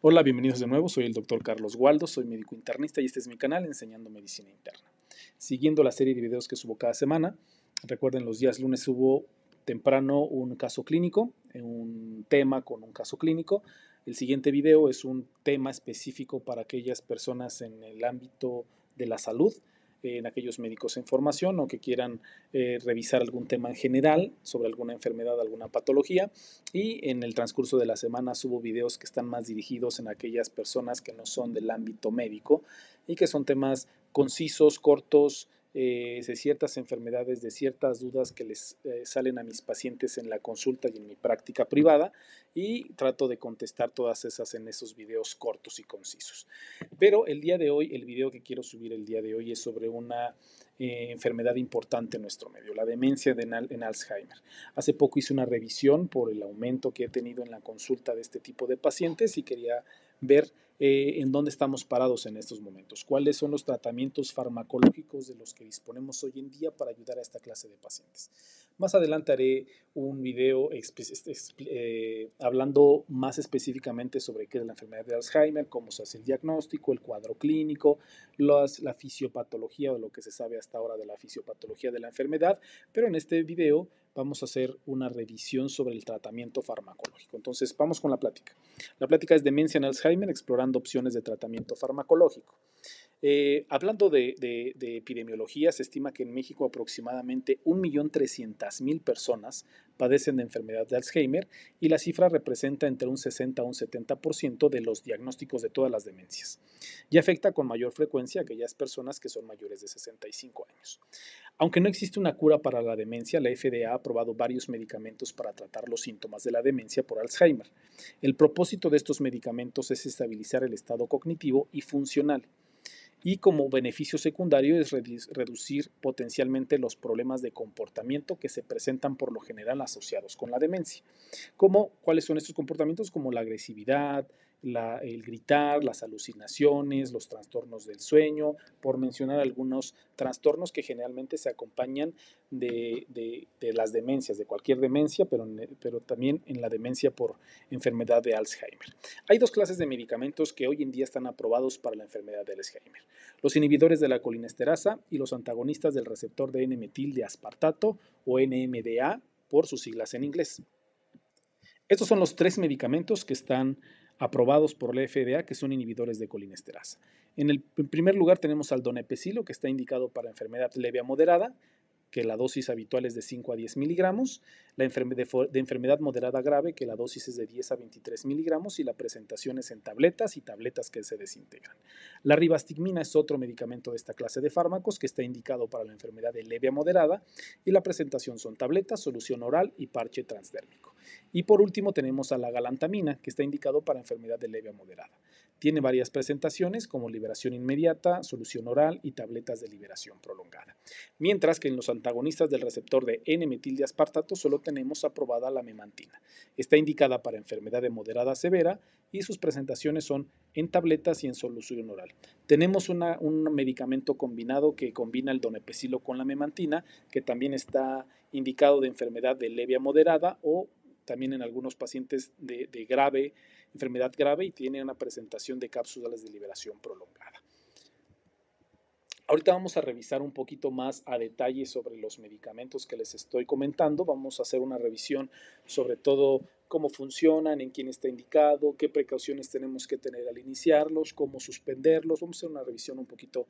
Hola, bienvenidos de nuevo. Soy el doctor Carlos Waldo, soy médico internista y este es mi canal Enseñando Medicina Interna. Siguiendo la serie de videos que subo cada semana, recuerden los días lunes hubo temprano un caso clínico, eh, un tema con un caso clínico. El siguiente video es un tema específico para aquellas personas en el ámbito de la salud en aquellos médicos en formación o que quieran eh, revisar algún tema en general sobre alguna enfermedad, alguna patología. Y en el transcurso de la semana hubo videos que están más dirigidos en aquellas personas que no son del ámbito médico y que son temas concisos, cortos, eh, de ciertas enfermedades, de ciertas dudas que les eh, salen a mis pacientes en la consulta y en mi práctica privada y trato de contestar todas esas en esos videos cortos y concisos. Pero el día de hoy, el video que quiero subir el día de hoy es sobre una eh, enfermedad importante en nuestro medio, la demencia de, en Alzheimer. Hace poco hice una revisión por el aumento que he tenido en la consulta de este tipo de pacientes y quería ver eh, en dónde estamos parados en estos momentos, cuáles son los tratamientos farmacológicos de los que disponemos hoy en día para ayudar a esta clase de pacientes. Más adelante haré un video este, eh, hablando más específicamente sobre qué es la enfermedad de Alzheimer, cómo se hace el diagnóstico, el cuadro clínico, la fisiopatología o lo que se sabe hasta ahora de la fisiopatología de la enfermedad, pero en este video vamos a hacer una revisión sobre el tratamiento farmacológico. Entonces, vamos con la plática. La plática es demencia en Alzheimer, explorando opciones de tratamiento farmacológico. Eh, hablando de, epidemiología, se estima que en México aproximadamente 1.300.000 personas padecen de enfermedad de Alzheimer y la cifra representa entre un 60 a un 70% de los diagnósticos de todas las demencias. Y afecta con mayor frecuencia a aquellas personas que son mayores de 65 años. Aunque no existe una cura para la demencia, la FDA ha aprobado varios medicamentos para tratar los síntomas de la demencia por Alzheimer. El propósito de estos medicamentos es estabilizar el estado cognitivo y funcional y como beneficio secundario es reducir potencialmente los problemas de comportamiento que se presentan por lo general asociados con la demencia. Como, ¿Cuáles son estos comportamientos? Como la agresividad, el gritar, las alucinaciones, los trastornos del sueño, por mencionar algunos trastornos que generalmente se acompañan de, las demencias, de cualquier demencia, pero, pero, también en la demencia por enfermedad de Alzheimer. Hay dos clases de medicamentos que hoy en día están aprobados para la enfermedad de Alzheimer. Los inhibidores de la colinesterasa y los antagonistas del receptor de N-metil de aspartato o NMDA por sus siglas en inglés. Estos son los tres medicamentos que están aprobados por la FDA, que son inhibidores de colinesterasa. En el primer lugar tenemos al donepecilo, que está indicado para enfermedad leve a moderada, que la dosis habitual es de 5 a 10 miligramos, la de, enfermedad moderada grave, que la dosis es de 10 a 23 miligramos y la presentación es en tabletas y tabletas que se desintegran. La ribastigmina es otro medicamento de esta clase de fármacos que está indicado para la enfermedad de leve a moderada y la presentación son tabletas, solución oral y parche transdérmico. Y por último tenemos a la galantamina, que está indicado para enfermedad de leve a moderada. Tiene varias presentaciones como liberación inmediata, solución oral y tabletas de liberación prolongada. Mientras que en los antagonistas del receptor de N-metil-aspartato solo tenemos aprobada la memantina. Está indicada para enfermedad de moderada a severa y sus presentaciones son en tabletas y en solución oral. Tenemos un medicamento combinado que combina el donepecilo con la memantina, que también está indicado de enfermedad de levia moderada o también en algunos pacientes de, de grave enfermedad grave y tiene una presentación de cápsulas de liberación prolongada. Ahorita vamos a revisar un poquito más a detalle sobre los medicamentos que les estoy comentando. Vamos a hacer una revisión sobre todo cómo funcionan, en quién está indicado, qué precauciones tenemos que tener al iniciarlos, cómo suspenderlos. Vamos a hacer una revisión un poquito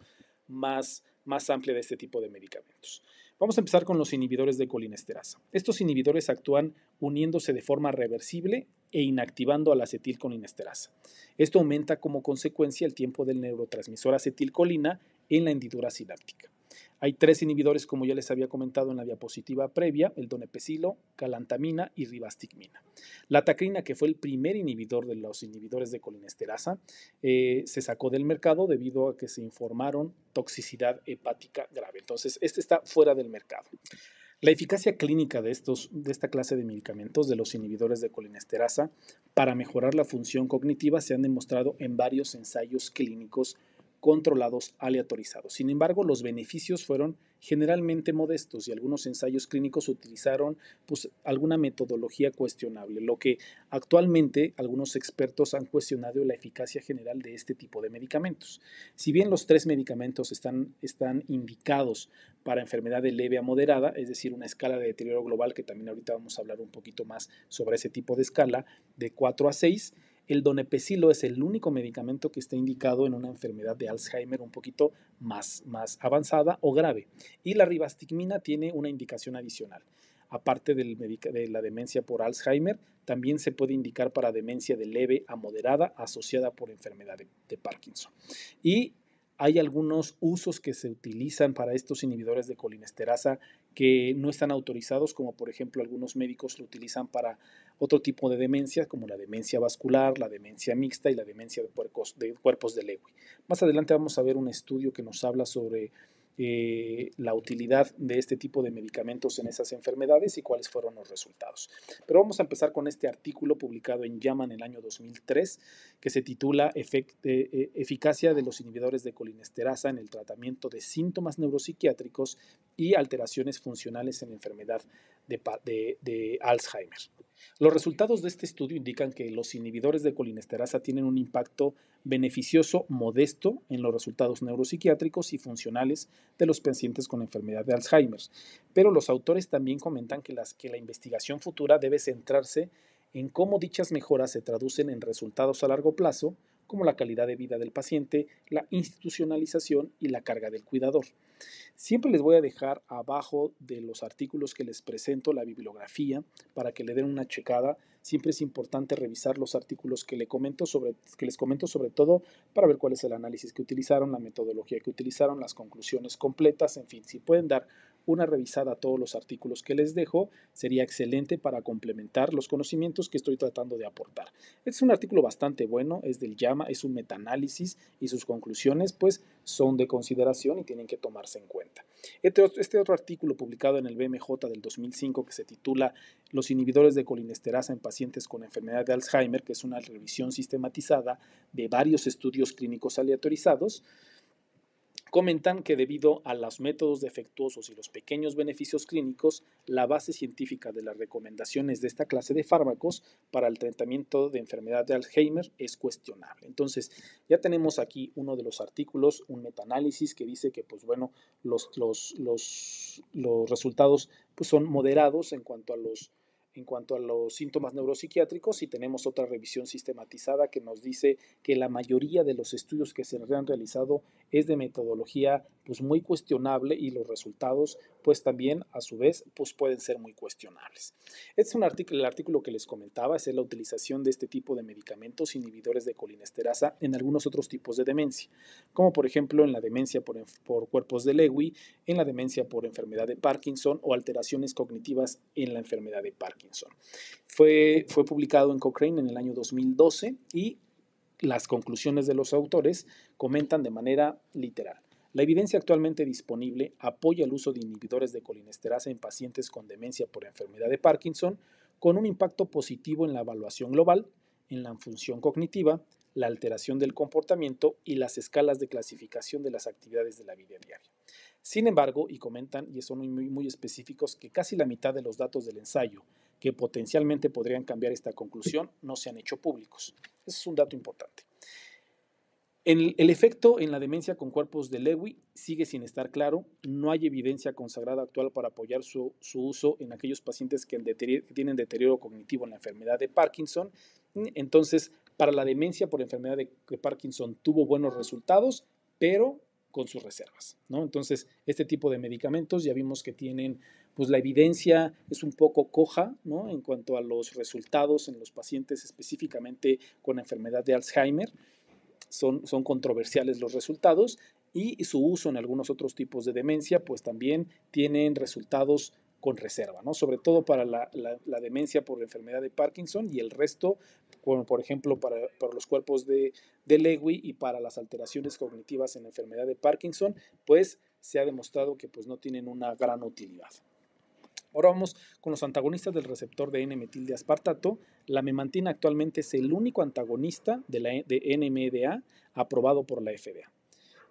más, más amplia de este tipo de medicamentos. Vamos a empezar con los inhibidores de colinesterasa. Estos inhibidores actúan uniéndose de forma reversible e inactivando al la acetilcolinesterasa. Esto aumenta como consecuencia el tiempo del neurotransmisor acetilcolina en la hendidura sináptica. Hay tres inhibidores, como ya les había comentado en la diapositiva previa, el donepecilo, calantamina y ribastigmina. La tacrina, que fue el primer inhibidor de los inhibidores de colinesterasa, eh, se sacó del mercado debido a que se informaron toxicidad hepática grave. Entonces, este está fuera del mercado. La eficacia clínica de, estos, de esta clase de medicamentos, de los inhibidores de colinesterasa, para mejorar la función cognitiva se han demostrado en varios ensayos clínicos controlados aleatorizados. Sin embargo, los beneficios fueron generalmente modestos y algunos ensayos clínicos utilizaron pues, alguna metodología cuestionable, lo que actualmente algunos expertos han cuestionado la eficacia general de este tipo de medicamentos. Si bien los tres medicamentos están, están indicados para enfermedad de leve a moderada, es decir, una escala de deterioro global, que también ahorita vamos a hablar un poquito más sobre ese tipo de escala, de 4 a 6, el donepecilo es el único medicamento que está indicado en una enfermedad de Alzheimer un poquito más, más avanzada o grave. Y la ribastigmina tiene una indicación adicional. Aparte de la demencia por Alzheimer, también se puede indicar para demencia de leve a moderada asociada por enfermedad de, de Parkinson. Y hay algunos usos que se utilizan para estos inhibidores de colinesterasa que no están autorizados, como por ejemplo algunos médicos lo utilizan para otro tipo de demencia, como la demencia vascular, la demencia mixta y la demencia de, de cuerpos de Lewy. Más adelante vamos a ver un estudio que nos habla sobre eh, la utilidad de este tipo de medicamentos en esas enfermedades y cuáles fueron los resultados. Pero vamos a empezar con este artículo publicado en JAMA en el año 2003 que se titula eh, eh, Eficacia de los inhibidores de colinesterasa en el tratamiento de síntomas neuropsiquiátricos y alteraciones funcionales en enfermedad de Alzheimer. Los resultados de este estudio indican que los inhibidores de colinesterasa tienen un impacto beneficioso modesto en los resultados neuropsiquiátricos y funcionales de los pacientes con enfermedad de Alzheimer, pero los autores también comentan que, la investigación futura debe centrarse en cómo dichas mejoras se traducen en resultados a largo plazo, como la calidad de vida del paciente, la institucionalización y la carga del cuidador. Siempre les voy a dejar abajo de los artículos que les presento la bibliografía para que le den una checada. Siempre es importante revisar los artículos que, que les comento sobre todo para ver cuál es el análisis que utilizaron, la metodología que utilizaron, las conclusiones completas, en fin, si pueden dar una revisada a todos los artículos que les dejo sería excelente para complementar los conocimientos que estoy tratando de aportar. Este es un artículo bastante bueno, es del Llama, es un metaanálisis y sus conclusiones pues son de consideración y tienen que tomarse en cuenta. Este este otro artículo publicado en el BMJ del 2005 que se titula Los inhibidores de colinesterasa en pacientes con enfermedad de Alzheimer, que es una revisión sistematizada de varios estudios clínicos aleatorizados, Comentan que debido a los métodos defectuosos y los pequeños beneficios clínicos, la base científica de las recomendaciones de esta clase de fármacos para el tratamiento de enfermedad de Alzheimer es cuestionable. Entonces, ya tenemos aquí uno de los artículos, un metaanálisis que dice que, pues bueno, los, los, los resultados pues, son moderados en cuanto a los en cuanto a los síntomas neuropsiquiátricos, y tenemos otra revisión sistematizada que nos dice que la mayoría de los estudios que se han realizado es de metodología pues muy cuestionable y los resultados pues también a su vez pues pueden ser muy cuestionables. Este es un artículo, el artículo que les comentaba, es la utilización de este tipo de medicamentos inhibidores de colinesterasa en algunos otros tipos de demencia, como por ejemplo en la demencia por, cuerpos de Lewy, en la demencia por enfermedad de Parkinson o alteraciones cognitivas en la enfermedad de Parkinson. Fue, fue publicado en Cochrane en el año 2012 y las conclusiones de los autores comentan de manera literal. La evidencia actualmente disponible apoya el uso de inhibidores de colinesterasa en pacientes con demencia por enfermedad de Parkinson, con un impacto positivo en la evaluación global, en la función cognitiva, la alteración del comportamiento y las escalas de clasificación de las actividades de la vida diaria. Sin embargo, y comentan, y son muy, muy específicos, que casi la mitad de los datos del ensayo que potencialmente podrían cambiar esta conclusión no se han hecho públicos. Ese es un dato importante. El, efecto en la demencia con cuerpos de Lewy sigue sin estar claro. No hay evidencia consagrada actual para apoyar su, uso en aquellos pacientes que, tienen deterioro cognitivo en la enfermedad de Parkinson. Entonces, para la demencia por enfermedad de, Parkinson tuvo buenos resultados, pero con sus reservas. Entonces, este tipo de medicamentos ya vimos que tienen, pues la evidencia es un poco coja en cuanto a los resultados en los pacientes específicamente con la enfermedad de Alzheimer son, controversiales los resultados y su uso en algunos otros tipos de demencia, pues también tienen resultados con reserva, ¿no? sobre todo para la, demencia por la enfermedad de Parkinson y el resto, por ejemplo para, los cuerpos de, de Lewy y para las alteraciones cognitivas en la enfermedad de Parkinson, pues se ha demostrado que pues, no tienen una gran utilidad. Ahora vamos con los antagonistas del receptor de N-metil de aspartato. La memantina actualmente es el único antagonista de, la, e, NMDA aprobado por la FDA.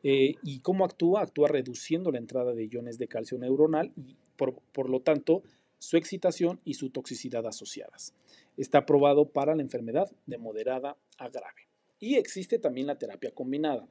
Eh, ¿Y cómo actúa? Actúa reduciendo la entrada de iones de calcio neuronal y por, por lo tanto su excitación y su toxicidad asociadas. Está aprobado para la enfermedad de moderada a grave. Y existe también la terapia combinada,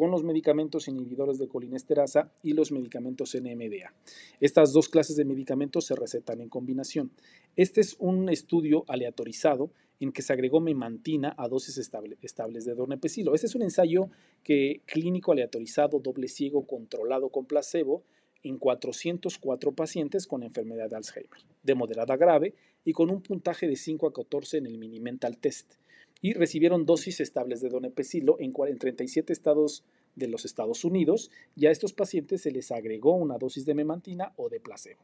con los medicamentos inhibidores de colinesterasa y los medicamentos NMDA. Estas dos clases de medicamentos se recetan en combinación. Este es un estudio aleatorizado en que se agregó memantina a dosis estables de dornepecilo. Este es un ensayo que, clínico aleatorizado, doble ciego, controlado con placebo, en 404 pacientes con enfermedad de Alzheimer, de moderada a grave y con un puntaje de 5 a 14 en el mental Test y recibieron dosis estables de donepezilo en 37 estados de los Estados Unidos y a estos pacientes se les agregó una dosis de memantina o de placebo.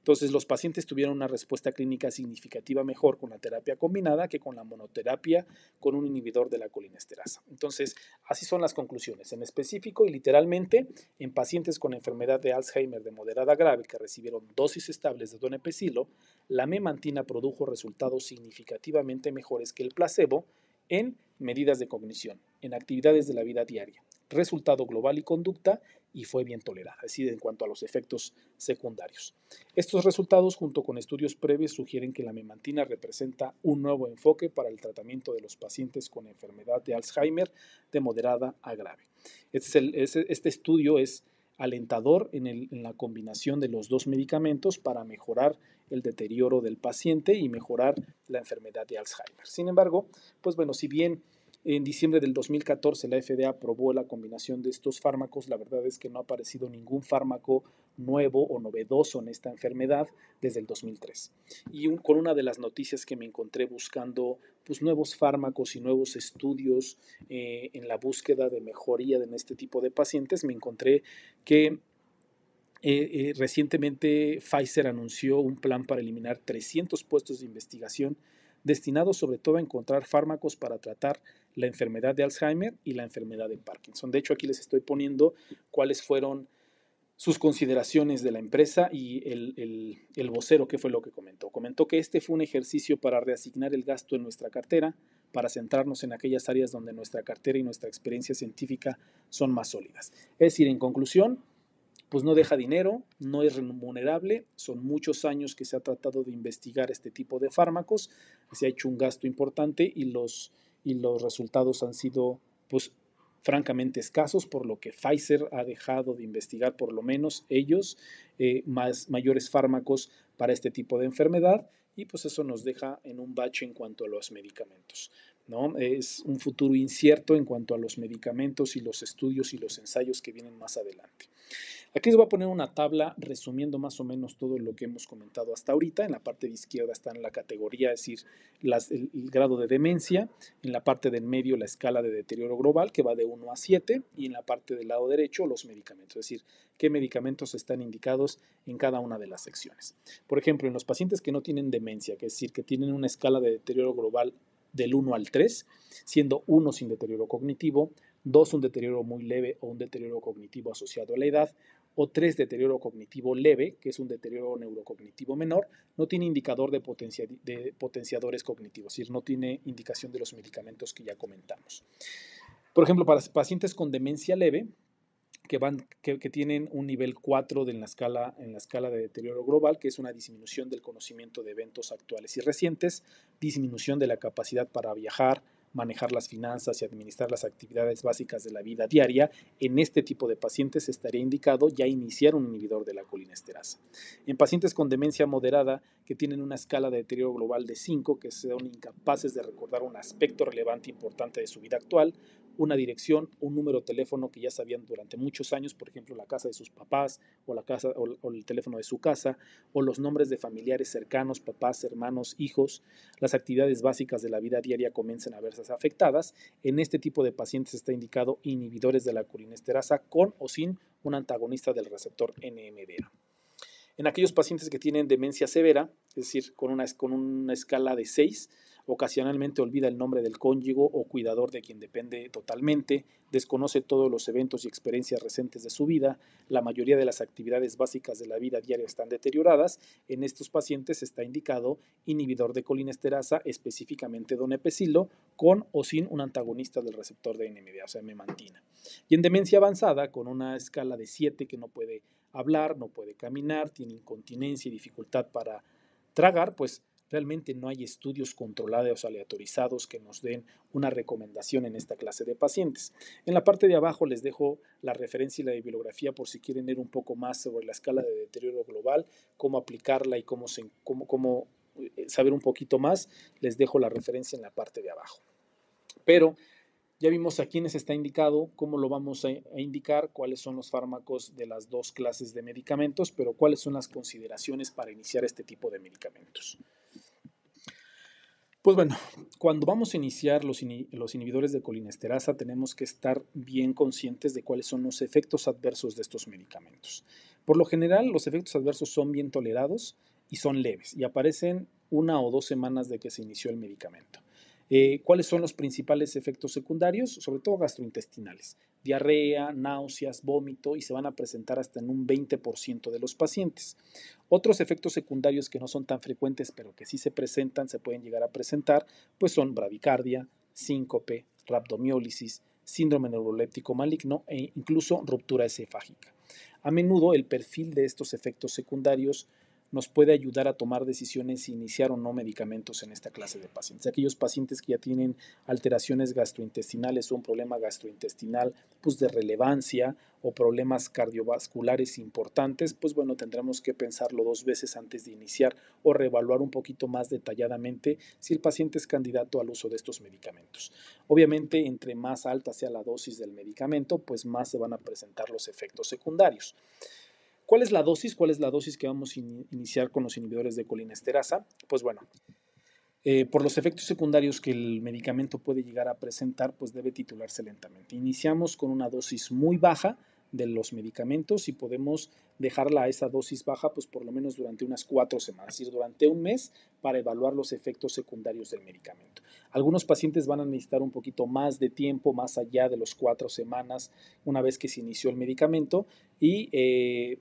Entonces, los pacientes tuvieron una respuesta clínica significativa mejor con la terapia combinada que con la monoterapia con un inhibidor de la colinesterasa. Entonces, así son las conclusiones. En específico y literalmente, en pacientes con enfermedad de Alzheimer de moderada grave que recibieron dosis estables de donepezilo, la memantina produjo resultados significativamente mejores que el placebo en medidas de cognición, en actividades de la vida diaria, resultado global y conducta y fue bien tolerada, es decir, en cuanto a los efectos secundarios. Estos resultados, junto con estudios previos, sugieren que la memantina representa un nuevo enfoque para el tratamiento de los pacientes con enfermedad de Alzheimer de moderada a grave. Este, este estudio es alentador en, en, la combinación de los dos medicamentos para mejorar el deterioro del paciente y mejorar la enfermedad de Alzheimer. Sin embargo, pues bueno, si bien en diciembre del 2014 la FDA aprobó la combinación de estos fármacos. La verdad es que no ha aparecido ningún fármaco nuevo o novedoso en esta enfermedad desde el 2003. Y con una de las noticias que me encontré buscando pues, nuevos fármacos y nuevos estudios eh, en la búsqueda de mejoría en este tipo de pacientes, me encontré que eh, eh, recientemente Pfizer anunció un plan para eliminar 300 puestos de investigación destinados sobre todo a encontrar fármacos para tratar la enfermedad de Alzheimer y la enfermedad de Parkinson. De hecho, aquí les estoy poniendo cuáles fueron sus consideraciones de la empresa y el, vocero, ¿qué fue lo que comentó? Comentó que este fue un ejercicio para reasignar el gasto en nuestra cartera, para centrarnos en aquellas áreas donde nuestra cartera y nuestra experiencia científica son más sólidas. Es decir, en conclusión, pues no deja dinero, no es remunerable, son muchos años que se ha tratado de investigar este tipo de fármacos, se ha hecho un gasto importante y los y los resultados han sido pues francamente escasos, por lo que Pfizer ha dejado de investigar por lo menos ellos eh, más, mayores fármacos para este tipo de enfermedad y pues eso nos deja en un bache en cuanto a los medicamentos. ¿no? Es un futuro incierto en cuanto a los medicamentos y los estudios y los ensayos que vienen más adelante. Aquí se va a poner una tabla resumiendo más o menos todo lo que hemos comentado hasta ahorita. En la parte de izquierda está en la categoría, es decir, el, el, grado de demencia. En la parte del medio la escala de deterioro global que va de 1 a 7 y en la parte del lado derecho los medicamentos, es decir, qué medicamentos están indicados en cada una de las secciones. Por ejemplo, en los pacientes que no tienen demencia, que es decir, que tienen una escala de deterioro global del 1 al 3, siendo 1 sin deterioro cognitivo, 2 un deterioro muy leve o un deterioro cognitivo asociado a la edad, o 3 deterioro cognitivo leve, que es un deterioro neurocognitivo menor, no tiene indicador de, potenciadores cognitivos, es decir, no tiene indicación de los medicamentos que ya comentamos. Por ejemplo, para pacientes con demencia leve, que, van, tienen un nivel 4 la escala, en la escala de deterioro global, que es una disminución del conocimiento de eventos actuales y recientes, disminución de la capacidad para viajar, manejar las finanzas y administrar las actividades básicas de la vida diaria, en este tipo de pacientes estaría indicado ya iniciar un inhibidor de la colinesterasa. En pacientes con demencia moderada que tienen una escala de deterioro global de 5, que sean incapaces de recordar un aspecto relevante e importante de su vida actual, una dirección, un número de teléfono que ya sabían durante muchos años, por ejemplo, la casa de sus papás o, la casa, o, el teléfono de su casa, o los nombres de familiares cercanos, papás, hermanos, hijos. Las actividades básicas de la vida diaria comienzan a verse afectadas. En este tipo de pacientes está indicado inhibidores de la colinesterasa con o sin un antagonista del receptor NMDA. En aquellos pacientes que tienen demencia severa, es decir, con una, con una escala de 6, Ocasionalmente olvida el nombre del cónyuge o cuidador de quien depende totalmente, desconoce todos los eventos y experiencias recientes de su vida, la mayoría de las actividades básicas de la vida diaria están deterioradas. En estos pacientes está indicado inhibidor de colinesterasa, específicamente donepecilo, con o sin un antagonista del receptor de NMDA, o sea, memantina. Y en demencia avanzada, con una escala de 7 que no puede hablar, no puede caminar, tiene incontinencia y dificultad para tragar, pues Realmente no hay estudios controlados aleatorizados que nos den una recomendación en esta clase de pacientes. En la parte de abajo les dejo la referencia y la bibliografía por si quieren leer un poco más sobre la escala de deterioro global, cómo aplicarla y cómo, eh, saber un poquito más. Les dejo la referencia en la parte de abajo. Pero ya vimos a quiénes está indicado, cómo lo vamos a indicar, cuáles son los fármacos de las dos clases de medicamentos, pero cuáles son las consideraciones para iniciar este tipo de medicamentos. Pues bueno, cuando vamos a iniciar los, los, inhibidores de colinesterasa tenemos que estar bien conscientes de cuáles son los efectos adversos de estos medicamentos. Por lo general, los efectos adversos son bien tolerados y son leves y aparecen una o dos semanas de que se inició el medicamento. Eh, ¿Cuáles son los principales efectos secundarios? Sobre todo gastrointestinales. Diarrea, náuseas, vómito y se van a presentar hasta en un 20% de los pacientes. Otros efectos secundarios que no son tan frecuentes pero que sí se presentan, se pueden llegar a presentar, pues son bradicardia, síncope, rhabdomiólisis, síndrome neuroléptico maligno e incluso ruptura esefágica. A menudo el perfil de estos efectos secundarios nos puede ayudar a tomar decisiones si iniciar o no medicamentos en esta clase de pacientes. Aquellos pacientes que ya tienen alteraciones gastrointestinales o un problema gastrointestinal pues de relevancia o problemas cardiovasculares importantes, pues bueno, tendremos que pensarlo dos veces antes de iniciar o reevaluar un poquito más detalladamente si el paciente es candidato al uso de estos medicamentos. Obviamente, entre más alta sea la dosis del medicamento, pues más se van a presentar los efectos secundarios. ¿Cuál es la dosis? ¿Cuál es la dosis que vamos a iniciar con los inhibidores de colinesterasa? Pues bueno, eh, por los efectos secundarios que el medicamento puede llegar a presentar, pues debe titularse lentamente. Iniciamos con una dosis muy baja de los medicamentos y podemos dejarla a esa dosis baja, pues por lo menos durante unas cuatro semanas, es decir, durante un mes para evaluar los efectos secundarios del medicamento. Algunos pacientes van a necesitar un poquito más de tiempo, más allá de los cuatro semanas, una vez que se inició el medicamento y eh,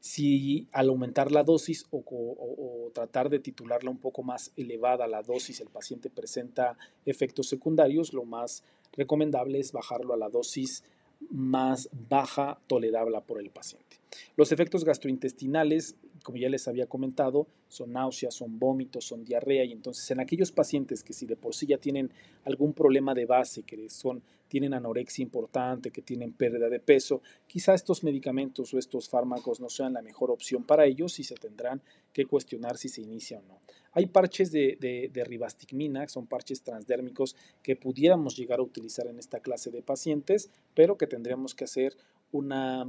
si al aumentar la dosis o, tratar de titularla un poco más elevada la dosis, el paciente presenta efectos secundarios, lo más recomendable es bajarlo a la dosis más baja tolerable por el paciente. Los efectos gastrointestinales como ya les había comentado, son náuseas, son vómitos, son diarrea y entonces en aquellos pacientes que si de por sí ya tienen algún problema de base, que son tienen anorexia importante, que tienen pérdida de peso, quizá estos medicamentos o estos fármacos no sean la mejor opción para ellos y se tendrán que cuestionar si se inicia o no. Hay parches de, de, ribastigmina, son parches transdérmicos que pudiéramos llegar a utilizar en esta clase de pacientes, pero que tendríamos que hacer una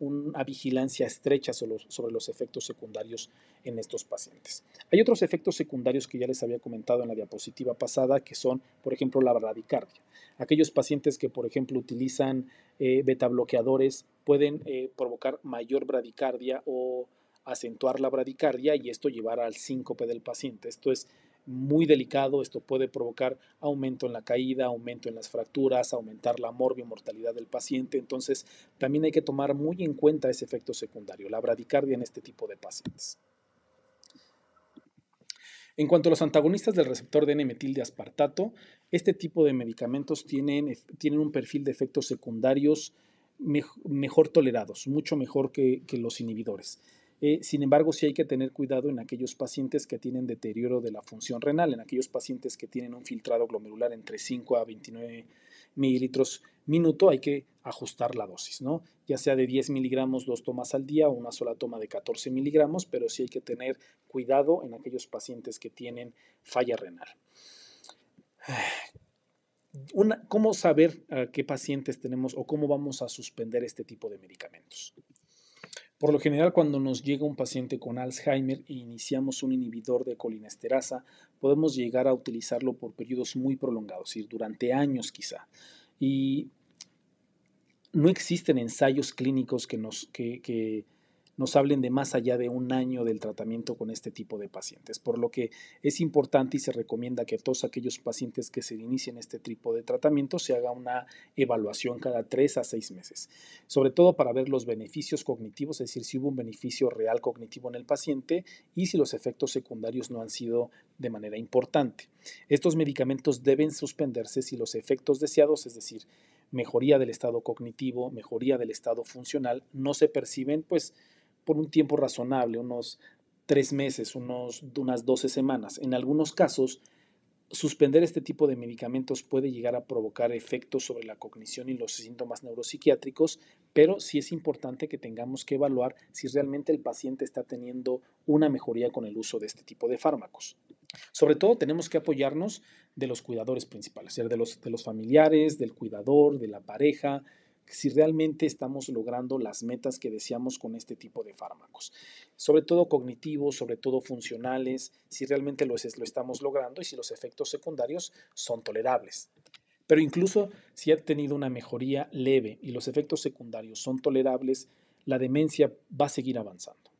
una vigilancia estrecha sobre los efectos secundarios en estos pacientes. Hay otros efectos secundarios que ya les había comentado en la diapositiva pasada, que son, por ejemplo, la bradicardia. Aquellos pacientes que, por ejemplo, utilizan eh, beta bloqueadores pueden eh, provocar mayor bradicardia o acentuar la bradicardia y esto llevar al síncope del paciente. Esto es muy delicado. Esto puede provocar aumento en la caída, aumento en las fracturas, aumentar la morbi-mortalidad del paciente. Entonces, también hay que tomar muy en cuenta ese efecto secundario, la bradicardia en este tipo de pacientes. En cuanto a los antagonistas del receptor de N-metil de aspartato, este tipo de medicamentos tienen, tienen un perfil de efectos secundarios mejor, tolerados, mucho mejor que, que los inhibidores eh, sin embargo, sí hay que tener cuidado en aquellos pacientes que tienen deterioro de la función renal, en aquellos pacientes que tienen un filtrado glomerular entre 5 a 29 mililitros minuto, hay que ajustar la dosis, ¿no? Ya sea de 10 miligramos, dos tomas al día o una sola toma de 14 miligramos, pero sí hay que tener cuidado en aquellos pacientes que tienen falla renal. ¿Cómo saber ah, qué pacientes tenemos o cómo vamos a suspender este tipo de medicamentos? Por lo general, cuando nos llega un paciente con Alzheimer e iniciamos un inhibidor de colinesterasa, podemos llegar a utilizarlo por periodos muy prolongados, es durante años quizá. Y no existen ensayos clínicos que nos que, que nos hablen de más allá de un año del tratamiento con este tipo de pacientes, por lo que es importante y se recomienda que todos aquellos pacientes que se inicien este tipo de tratamiento se haga una evaluación cada tres a seis meses, sobre todo para ver los beneficios cognitivos, es decir, si hubo un beneficio real cognitivo en el paciente y si los efectos secundarios no han sido de manera importante. Estos medicamentos deben suspenderse si los efectos deseados, es decir, mejoría del estado cognitivo, mejoría del estado funcional, no se perciben, pues por un tiempo razonable, unos tres meses, unas 12 semanas. En algunos casos, suspender este tipo de medicamentos puede llegar a provocar efectos sobre la cognición y los síntomas neuropsiquiátricos, pero sí es importante que tengamos que evaluar si realmente el paciente está teniendo una mejoría con el uso de este tipo de fármacos. Sobre todo tenemos que apoyarnos de los cuidadores principales, de los, de los familiares, del cuidador, de la pareja, si realmente estamos logrando las metas que deseamos con este tipo de fármacos, sobre todo cognitivos, sobre todo funcionales, si realmente lo, es, lo estamos logrando y si los efectos secundarios son tolerables. Pero incluso si ha tenido una mejoría leve y los efectos secundarios son tolerables, la demencia va a seguir avanzando.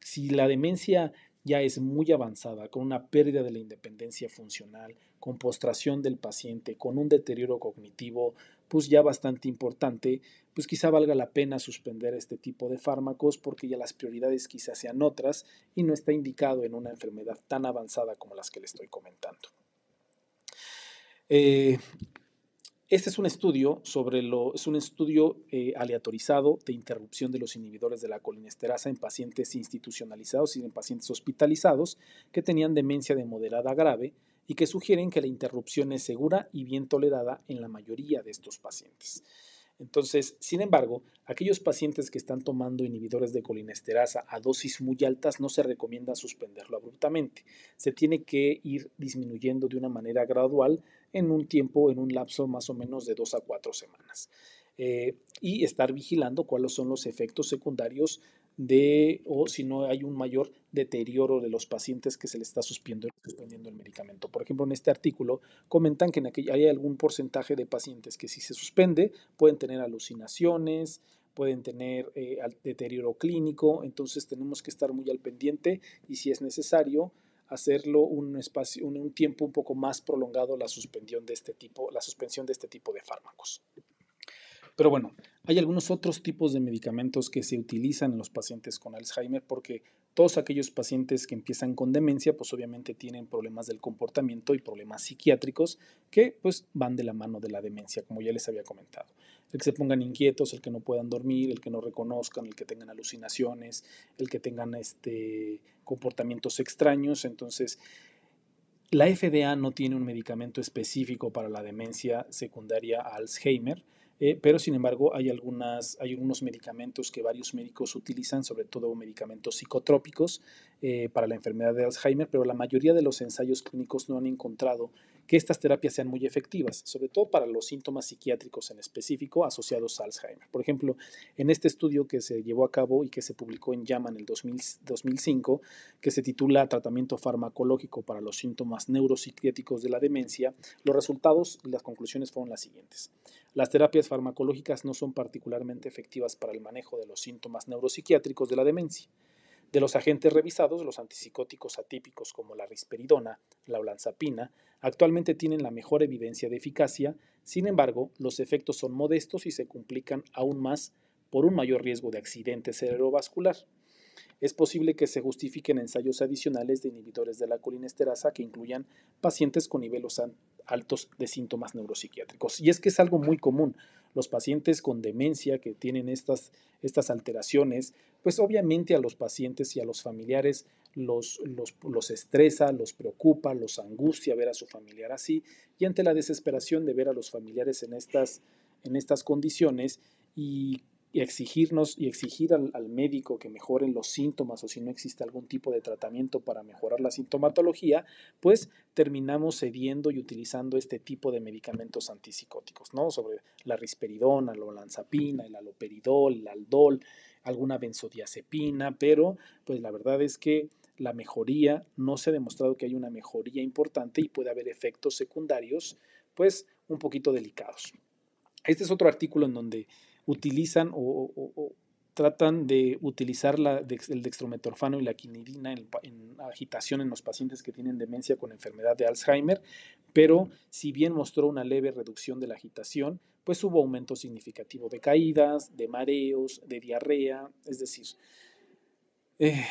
Si la demencia ya es muy avanzada, con una pérdida de la independencia funcional, con postración del paciente, con un deterioro cognitivo pues ya bastante importante, pues quizá valga la pena suspender este tipo de fármacos porque ya las prioridades quizás sean otras y no está indicado en una enfermedad tan avanzada como las que le estoy comentando. Eh, este es un estudio sobre es un estudio eh, aleatorizado de interrupción de los inhibidores de la colinesterasa en pacientes institucionalizados y en pacientes hospitalizados que tenían demencia de moderada grave y que sugieren que la interrupción es segura y bien tolerada en la mayoría de estos pacientes. Entonces, sin embargo, aquellos pacientes que están tomando inhibidores de colinesterasa a dosis muy altas no se recomienda suspenderlo abruptamente. Se tiene que ir disminuyendo de una manera gradual en un tiempo, en un lapso más o menos de dos a cuatro semanas. Eh, y estar vigilando cuáles son los efectos secundarios de, o si no hay un mayor deterioro de los pacientes que se le está suspendiendo, el medicamento. Por ejemplo, en este artículo comentan que en aquella, hay algún porcentaje de pacientes que si se suspende pueden tener alucinaciones, pueden tener eh, deterioro clínico, entonces tenemos que estar muy al pendiente y si es necesario hacerlo un tiempo un poco más prolongado la suspensión de este tipo, la suspensión de este tipo de fármacos. Pero bueno, hay algunos otros tipos de medicamentos que se utilizan en los pacientes con Alzheimer porque todos aquellos pacientes que empiezan con demencia, pues obviamente tienen problemas del comportamiento y problemas psiquiátricos que pues van de la mano de la demencia, como ya les había comentado. El que se pongan inquietos, el que no puedan dormir, el que no reconozcan, el que tengan alucinaciones, el que tengan este comportamientos extraños, entonces la FDA no tiene un medicamento específico para la demencia secundaria a Alzheimer eh, pero sin embargo hay, algunas, hay algunos medicamentos que varios médicos utilizan, sobre todo medicamentos psicotrópicos eh, para la enfermedad de Alzheimer, pero la mayoría de los ensayos clínicos no han encontrado que estas terapias sean muy efectivas, sobre todo para los síntomas psiquiátricos en específico asociados a Alzheimer. Por ejemplo, en este estudio que se llevó a cabo y que se publicó en JAMA en el 2005, que se titula Tratamiento farmacológico para los síntomas neuropsiquiátricos de la demencia, los resultados y las conclusiones fueron las siguientes. Las terapias farmacológicas no son particularmente efectivas para el manejo de los síntomas neuropsiquiátricos de la demencia. De los agentes revisados, los antipsicóticos atípicos como la risperidona, la olanzapina, actualmente tienen la mejor evidencia de eficacia, sin embargo, los efectos son modestos y se complican aún más por un mayor riesgo de accidente cerebrovascular. Es posible que se justifiquen ensayos adicionales de inhibidores de la colinesterasa que incluyan pacientes con niveles altos de síntomas neuropsiquiátricos. Y es que es algo muy común. Los pacientes con demencia que tienen estas, estas alteraciones pues obviamente a los pacientes y a los familiares los, los, los, estresa, los preocupa, los angustia ver a su familiar así, y ante la desesperación de ver a los familiares en estas, en estas condiciones y, exigirnos y exigir al, médico que mejoren los síntomas o si no existe algún tipo de tratamiento para mejorar la sintomatología, pues terminamos cediendo y utilizando este tipo de medicamentos antipsicóticos, ¿no? Sobre la risperidona, la olanzapina, el aloperidol, el aldol, alguna benzodiazepina, pero pues la verdad es que la mejoría, no se ha demostrado que hay una mejoría importante y puede haber efectos secundarios, pues un poquito delicados. Este es otro artículo en donde utilizan o, o tratan de utilizar el dextrometorfano y la quinidina en, agitación en los pacientes que tienen demencia con enfermedad de Alzheimer, pero si bien mostró una leve reducción de la agitación, pues hubo aumento significativo de caídas, de mareos, de diarrea, es decir, eh,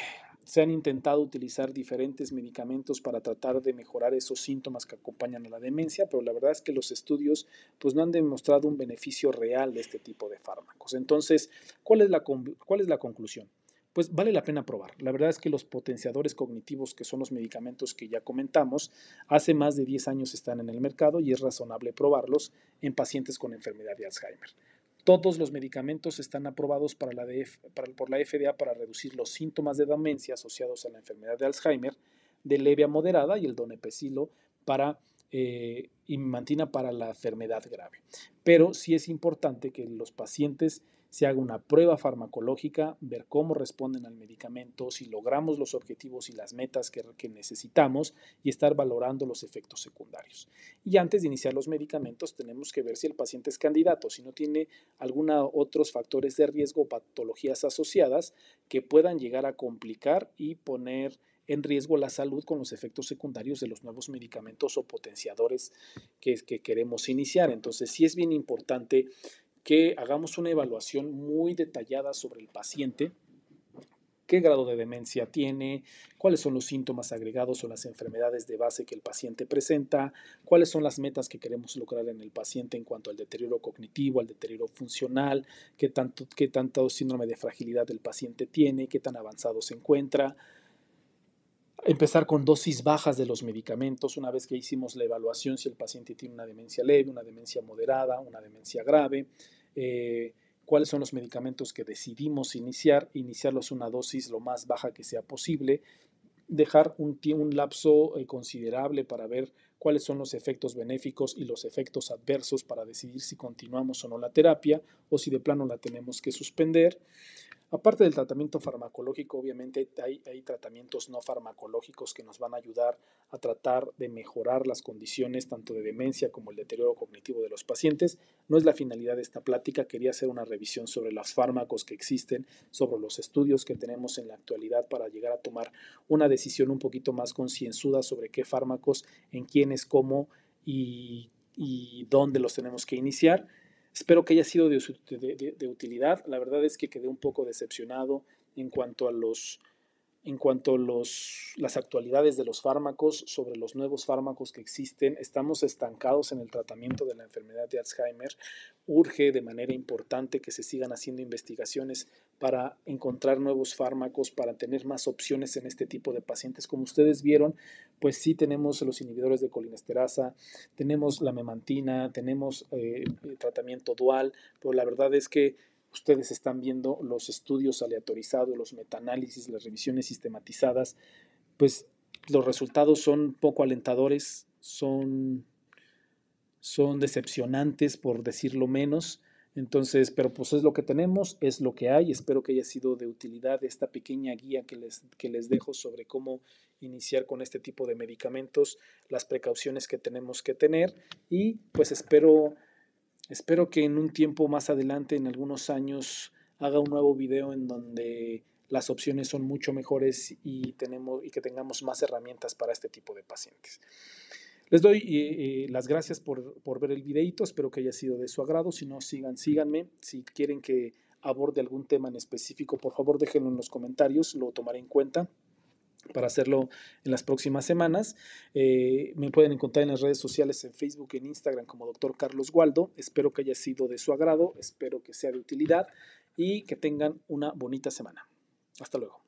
se han intentado utilizar diferentes medicamentos para tratar de mejorar esos síntomas que acompañan a la demencia, pero la verdad es que los estudios pues, no han demostrado un beneficio real de este tipo de fármacos. Entonces, ¿cuál es la, cuál es la conclusión? pues vale la pena probar. La verdad es que los potenciadores cognitivos, que son los medicamentos que ya comentamos, hace más de 10 años están en el mercado y es razonable probarlos en pacientes con enfermedad de Alzheimer. Todos los medicamentos están aprobados para la por la FDA para reducir los síntomas de demencia asociados a la enfermedad de Alzheimer de leve a moderada y el donepecilo para eh, mantina para la enfermedad grave. Pero sí es importante que los pacientes se haga una prueba farmacológica, ver cómo responden al medicamento, si logramos los objetivos y las metas que, necesitamos y estar valorando los efectos secundarios. Y antes de iniciar los medicamentos tenemos que ver si el paciente es candidato, si no tiene alguna otros factores de riesgo o patologías asociadas que puedan llegar a complicar y poner en riesgo la salud con los efectos secundarios de los nuevos medicamentos o potenciadores que, que queremos iniciar. Entonces, sí es bien importante que hagamos una evaluación muy detallada sobre el paciente, qué grado de demencia tiene, cuáles son los síntomas agregados o las enfermedades de base que el paciente presenta, cuáles son las metas que queremos lograr en el paciente en cuanto al deterioro cognitivo, al deterioro funcional, qué tanto, qué tanto síndrome de fragilidad el paciente tiene, qué tan avanzado se encuentra. Empezar con dosis bajas de los medicamentos una vez que hicimos la evaluación si el paciente tiene una demencia leve, una demencia moderada, una demencia grave eh, cuáles son los medicamentos que decidimos iniciar, iniciarlos una dosis lo más baja que sea posible, dejar un, lapso eh, considerable para ver cuáles son los efectos benéficos y los efectos adversos para decidir si continuamos o no la terapia o si de plano la tenemos que suspender. Aparte del tratamiento farmacológico, obviamente hay, tratamientos no farmacológicos que nos van a ayudar a tratar de mejorar las condiciones tanto de demencia como el deterioro cognitivo de los pacientes. No es la finalidad de esta plática, quería hacer una revisión sobre los fármacos que existen, sobre los estudios que tenemos en la actualidad para llegar a tomar una decisión un poquito más concienzuda sobre qué fármacos, en quiénes, cómo y dónde los tenemos que iniciar Espero que haya sido de, utilidad. La verdad es que quedé un poco decepcionado en cuanto a los en cuanto a las actualidades de los fármacos, sobre los nuevos fármacos que existen, estamos estancados en el tratamiento de la enfermedad de Alzheimer. Urge de manera importante que se sigan haciendo investigaciones para encontrar nuevos fármacos, para tener más opciones en este tipo de pacientes. Como ustedes vieron, pues sí tenemos los inhibidores de colinesterasa, tenemos la memantina, tenemos el eh, eh, tratamiento dual, pero la verdad es que Ustedes están viendo los estudios aleatorizados, los metaanálisis, las revisiones sistematizadas, pues los resultados son poco alentadores, son, son decepcionantes por decirlo menos. Entonces, pero pues es lo que tenemos, es lo que hay. Espero que haya sido de utilidad esta pequeña guía que les, que les dejo sobre cómo iniciar con este tipo de medicamentos, las precauciones que tenemos que tener y pues espero Espero que en un tiempo más adelante, en algunos años, haga un nuevo video en donde las opciones son mucho mejores y, tenemos, y que tengamos más herramientas para este tipo de pacientes. Les doy eh, eh, las gracias por, por, ver el videito, espero que haya sido de su agrado, si no, sigan, síganme, si quieren que aborde algún tema en específico, por favor déjenlo en los comentarios, lo tomaré en cuenta para hacerlo en las próximas semanas. Eh, me pueden encontrar en las redes sociales, en Facebook, en Instagram como Dr. Carlos Waldo. Espero que haya sido de su agrado, espero que sea de utilidad y que tengan una bonita semana. Hasta luego.